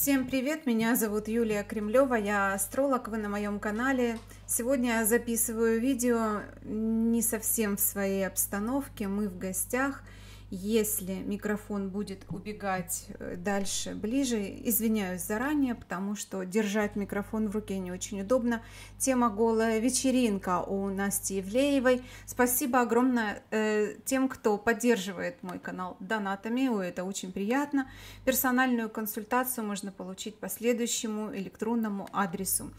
Всем привет, меня зовут Юлия Кремлева, я астролог, вы на моем канале. Сегодня я записываю видео не совсем в своей обстановке, мы в гостях – если микрофон будет убегать э, дальше, ближе, извиняюсь заранее, потому что держать микрофон в руке не очень удобно. Тема «Голая вечеринка» у Насти Евлеевой. Спасибо огромное э, тем, кто поддерживает мой канал донатами, это очень приятно. Персональную консультацию можно получить по следующему электронному адресу.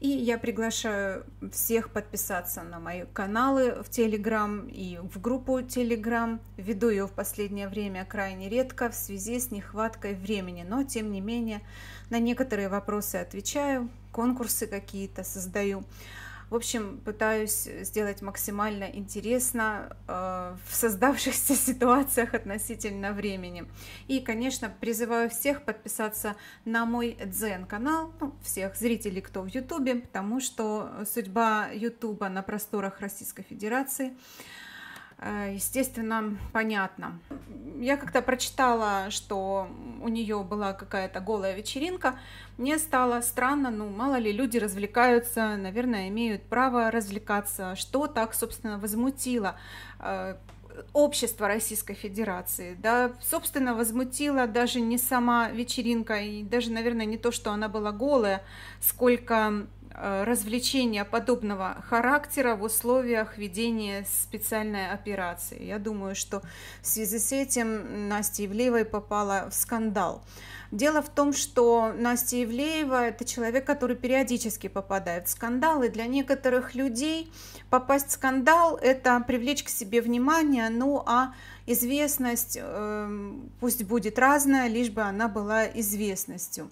И я приглашаю всех подписаться на мои каналы в Телеграм и в группу Телеграм. Веду ее в последнее время крайне редко в связи с нехваткой времени, но тем не менее на некоторые вопросы отвечаю, конкурсы какие-то создаю. В общем, пытаюсь сделать максимально интересно э, в создавшихся ситуациях относительно времени. И, конечно, призываю всех подписаться на мой Дзен-канал, ну, всех зрителей, кто в Ютубе, потому что судьба Ютуба на просторах Российской Федерации – Э, естественно, понятно. Я как-то прочитала, что у нее была какая-то голая вечеринка. Мне стало странно, ну, мало ли, люди развлекаются, наверное, имеют право развлекаться. Что так, собственно, возмутило э, общество Российской Федерации. Да, собственно, возмутило даже не сама вечеринка, и даже, наверное, не то, что она была голая, сколько Э, развлечения подобного характера в условиях ведения специальной операции. Я думаю, что в связи с этим Настя Ивлеева попала в скандал. Дело в том, что Настя Ивлеева это человек, который периодически попадает в скандалы. Для некоторых людей попасть в скандал – это привлечь к себе внимание, ну а известность эм, пусть будет разная, лишь бы она была известностью.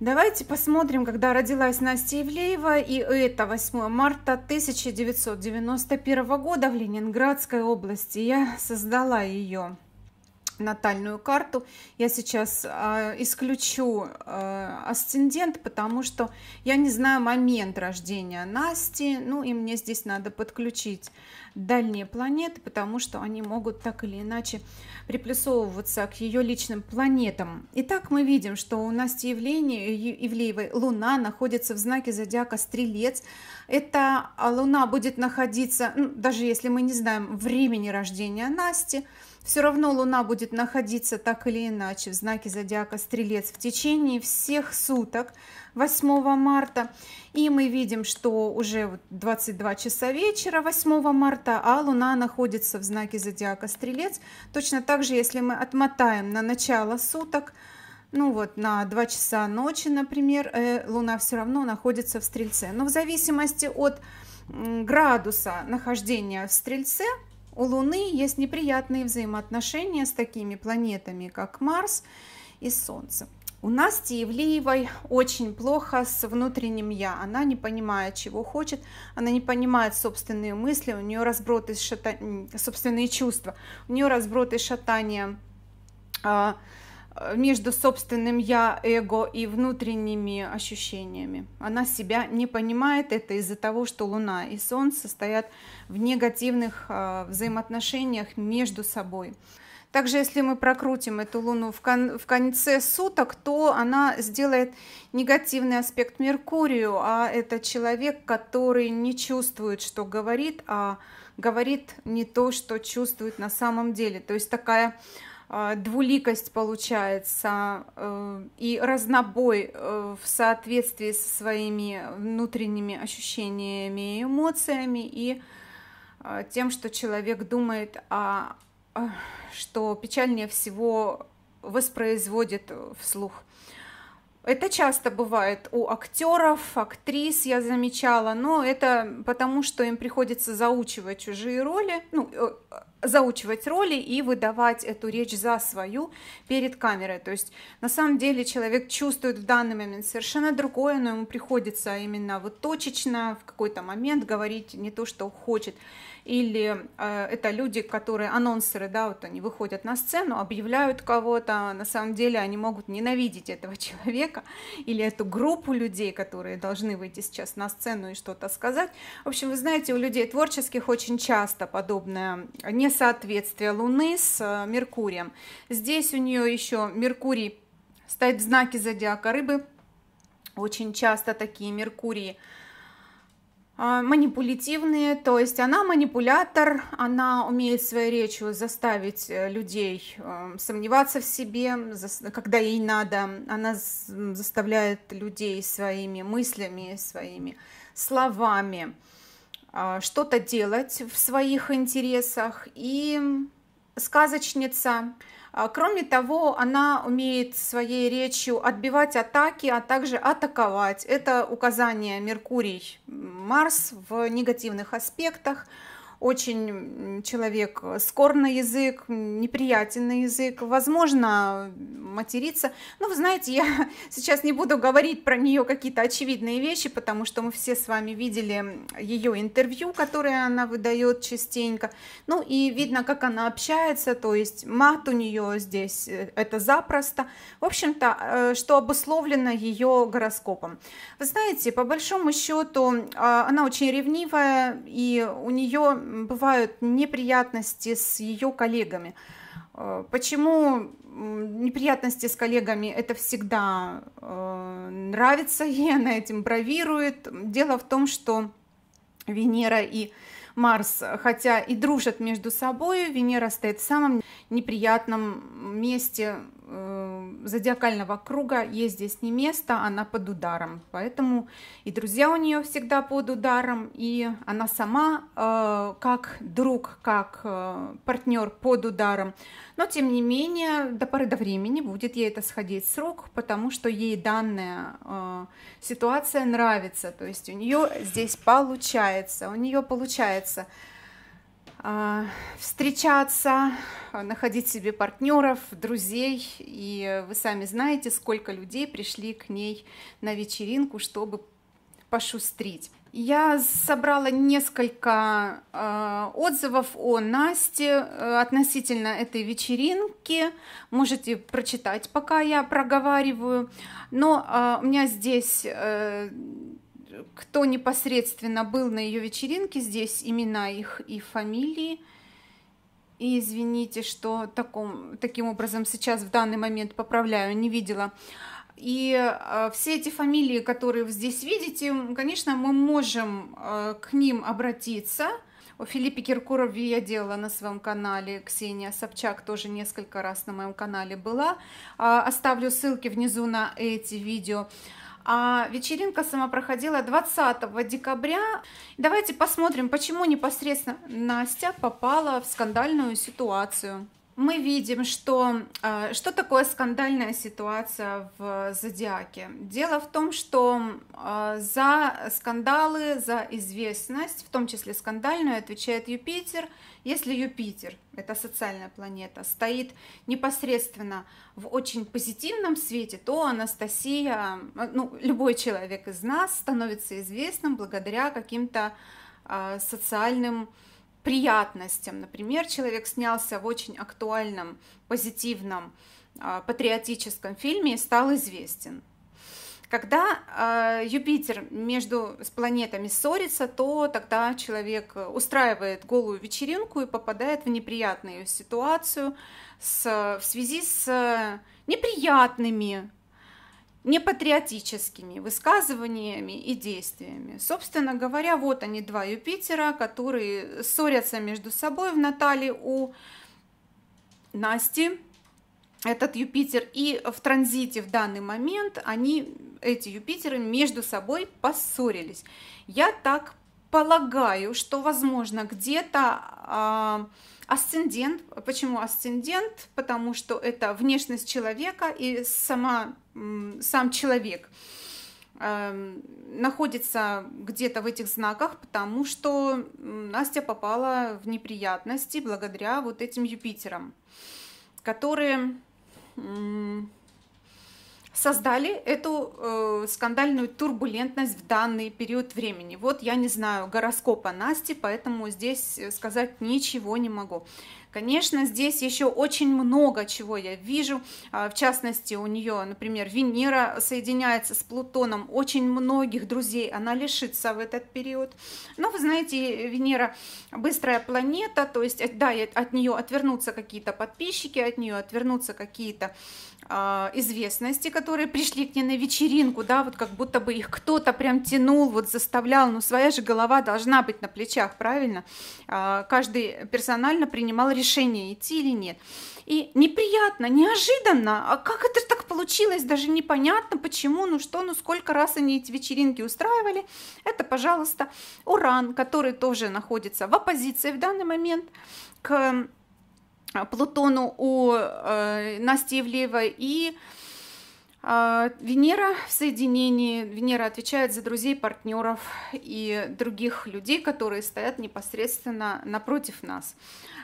Давайте посмотрим, когда родилась Настя Ивлеева, и это 8 марта 1991 года в Ленинградской области. Я создала ее натальную карту. Я сейчас э, исключу э, асцендент, потому что я не знаю момент рождения Насти, ну и мне здесь надо подключить дальние планеты, потому что они могут так или иначе приплюсовываться к ее личным планетам. Итак, мы видим, что у Насти явление, Евлеевой э, Луна находится в знаке зодиака Стрелец. Эта э, Луна будет находиться, ну, даже если мы не знаем времени рождения Насти, все равно Луна будет находиться так или иначе в знаке зодиака Стрелец в течение всех суток 8 марта. И мы видим, что уже 22 часа вечера 8 марта, а Луна находится в знаке зодиака Стрелец. Точно так же, если мы отмотаем на начало суток, ну вот на 2 часа ночи, например, э, Луна все равно находится в Стрельце. Но в зависимости от градуса нахождения в Стрельце – у Луны есть неприятные взаимоотношения с такими планетами, как Марс и Солнце. У Насти Евлеевой очень плохо с внутренним «я». Она не понимает, чего хочет, она не понимает собственные мысли, у нее разброты, шата... собственные чувства, у нее разброты шатания э, а, между собственным я, эго и внутренними ощущениями. Она себя не понимает, это из-за того, что Луна и Солнце стоят в негативных э, взаимоотношениях между собой. Также, если мы прокрутим эту Луну в, кон в конце суток, то она сделает негативный аспект Меркурию, а это человек, который не чувствует, что говорит, а говорит не то, что чувствует на самом деле. То есть такая Э, двуликость получается э, и разнобой э, в соответствии со своими внутренними ощущениями и эмоциями и тем, что человек думает, а что печальнее всего воспроизводит вслух. Это часто бывает у актеров, актрис, я замечала, но это потому, что им приходится заучивать чужие роли, ну, заучивать роли и выдавать эту речь за свою перед камерой. То есть на самом деле человек чувствует в данный момент совершенно другое, но ему приходится именно вот точечно в какой-то момент говорить не то, что хочет. Или э, это люди, которые анонсеры, да, вот они выходят на сцену, объявляют кого-то, а на самом деле они могут ненавидеть этого человека или эту группу людей, которые должны выйти сейчас на сцену и что-то сказать. В общем, вы знаете, у людей творческих очень часто подобное не несоответствие Луны с э, Меркурием. Здесь у нее еще Меркурий стоит в знаке зодиака рыбы. Очень часто такие Меркурии э, манипулятивные, то есть она манипулятор, она умеет своей речью заставить э, людей сомневаться в себе, когда ей надо, она заставляет людей своими мыслями, своими словами. А, что-то делать в своих интересах и сказочница. А, кроме того, она умеет своей речью отбивать атаки, а также атаковать. Это указание Меркурий-Марс в негативных аспектах – очень человек э, скор на язык, неприятен на язык, возможно, материться. Ну, вы знаете, я сейчас не буду говорить про нее какие-то очевидные вещи, потому что мы все с вами видели ее интервью, которое она выдает частенько. Ну, и видно, как она общается, то есть мат у нее здесь, э, это запросто. В общем-то, э, что обусловлено ее гороскопом. Вы знаете, по большому счету, а, она очень ревнивая, и у нее бывают неприятности с ее коллегами. Э, почему неприятности с коллегами это всегда э, нравится ей, она этим бравирует. Дело в том, что Венера и Марс, хотя и дружат между собой, Венера стоит в самом неприятном месте зодиакального круга ей здесь не место, она под ударом. Поэтому и друзья у нее всегда под ударом, и она сама э, как друг, как э, партнер под ударом. Но тем не менее, до поры до времени будет ей это сходить с рук, потому что ей данная э, ситуация нравится. То есть у нее здесь получается, у нее получается а, встречаться, а, находить себе партнеров, друзей. И вы сами знаете, сколько людей пришли к ней на вечеринку, чтобы пошустрить. Я собрала несколько э, отзывов о Насте э, относительно этой вечеринки. Можете прочитать, пока я проговариваю. Но э, у меня здесь... Э, кто непосредственно был на ее вечеринке, здесь имена их и фамилии. И извините, что таком, таким образом сейчас в данный момент поправляю, не видела. И э, все эти фамилии, которые вы здесь видите, конечно, мы можем э, к ним обратиться. О Филиппе Киркорове я делала на своем канале, Ксения Собчак тоже несколько раз на моем канале была. Э, оставлю ссылки внизу на эти видео. А вечеринка сама проходила 20 декабря. Давайте посмотрим, почему непосредственно Настя попала в скандальную ситуацию мы видим, что, а, что такое скандальная ситуация в зодиаке. Дело в том, что а, за скандалы, за известность, в том числе скандальную, отвечает Юпитер. Если Юпитер, это социальная планета, стоит непосредственно в очень позитивном свете, то Анастасия, а, ну, любой человек из нас становится известным благодаря каким-то социальным приятностям. Например, человек снялся в очень актуальном, позитивном, а, патриотическом фильме и стал известен. Когда э, Юпитер между с планетами ссорится, то тогда человек э, устраивает голую вечеринку и попадает в неприятную ситуацию с, в связи с э, неприятными непатриотическими высказываниями и действиями. Собственно говоря, вот они два Юпитера, которые ссорятся между собой в Натали у Насти, этот Юпитер, и в транзите в данный момент они, эти Юпитеры, между собой поссорились. Я так полагаю, что, возможно, где-то а, асцендент. Почему асцендент? Потому что это внешность человека и сама, сам человек эм, находится где-то в этих знаках, потому что Настя попала в неприятности благодаря вот этим Юпитерам, которые создали эту э, скандальную турбулентность в данный период времени. Вот я не знаю гороскопа Насти, поэтому здесь э, сказать ничего не могу. Конечно, здесь еще очень много чего я вижу. А, в частности, у нее, например, Венера соединяется с Плутоном. Очень многих друзей она лишится в этот период. Но ну, вы знаете, Венера быстрая планета, то есть, э, да, от нее отвернутся какие-то подписчики, от нее отвернутся какие-то а, известности, которые пришли к ней на вечеринку, да, вот как будто бы их кто-то прям тянул, вот заставлял, но своя же голова должна быть на плечах, правильно? А, каждый персонально принимал решение, идти или нет. И неприятно, неожиданно, а как это так получилось, даже непонятно, почему, ну что, ну сколько раз они эти вечеринки устраивали. Это, пожалуйста, Уран, который тоже находится в оппозиции в данный момент к Э, Плутону у э, Насти Евлеевой и э, Венера в соединении. Венера отвечает за друзей, партнеров и других людей, которые стоят непосредственно напротив нас.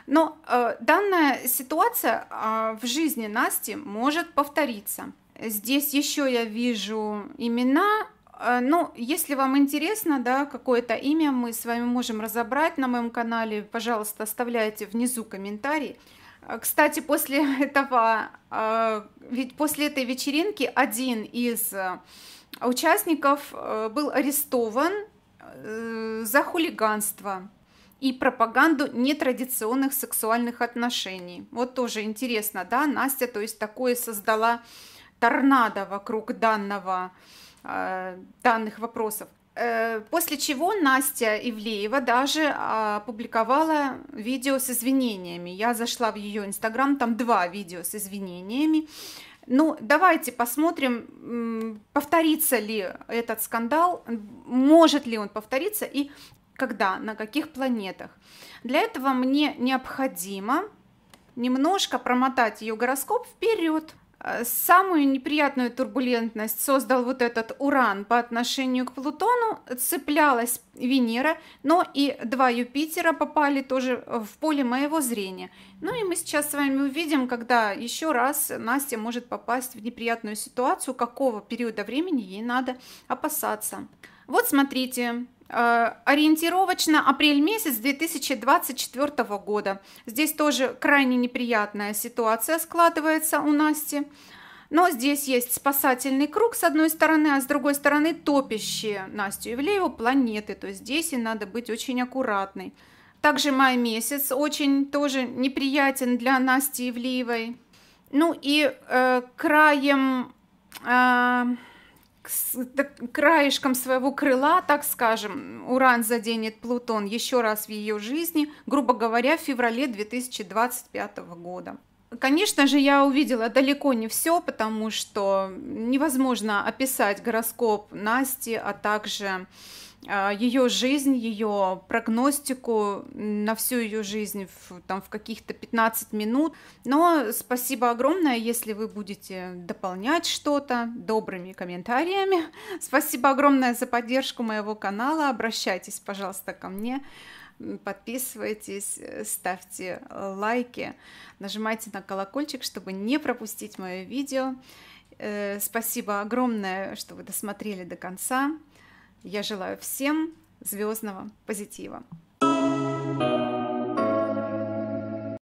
Но э, данная ситуация э, в жизни Насти может повториться. Здесь еще я вижу имена Э, ну, если вам интересно, да, какое-то имя мы с вами можем разобрать на моем канале, пожалуйста, оставляйте внизу комментарий. Э, кстати, после этого, э, ведь после этой вечеринки один из участников был арестован за хулиганство и пропаганду нетрадиционных сексуальных отношений. Вот тоже интересно, да, Настя, то есть такое создала торнадо вокруг данного Э, данных вопросов. Э, после чего Настя Ивлеева даже а, опубликовала видео с извинениями. Я зашла в ее инстаграм, там два видео с извинениями. Ну, давайте посмотрим, повторится ли этот скандал, может ли он повториться и когда, на каких планетах. Для этого мне необходимо немножко промотать ее гороскоп вперед. Э, самую неприятную турбулентность создал вот этот Уран по отношению к Плутону, цеплялась Венера, но и два Юпитера попали тоже в поле моего зрения. Ну и мы сейчас с вами увидим, когда еще раз Настя может попасть в неприятную ситуацию, какого периода времени ей надо опасаться. Вот смотрите, Э, ориентировочно апрель месяц 2024 года. Здесь тоже крайне неприятная ситуация складывается у Насти. Но здесь есть спасательный круг с одной стороны, а с другой стороны топящие Настю Ивлееву планеты. То есть здесь и надо быть очень аккуратной. Также май месяц очень тоже неприятен для Насти Ивлеевой. Ну и э, краем... Э, краешком своего крыла, так скажем, Уран заденет Плутон еще раз в ее жизни, грубо говоря, в феврале 2025 года. Конечно же, я увидела далеко не все, потому что невозможно описать гороскоп Насти, а также а, ее жизнь, ее прогностику на всю ее жизнь в, там, в каких-то 15 минут. Но спасибо огромное, если вы будете дополнять что-то добрыми комментариями. Спасибо огромное за поддержку моего канала. Обращайтесь, пожалуйста, ко мне. Подписывайтесь, э, ставьте лайки, нажимайте на колокольчик, чтобы не пропустить мое видео. Э, спасибо огромное, что вы досмотрели до конца. Я желаю всем звездного позитива.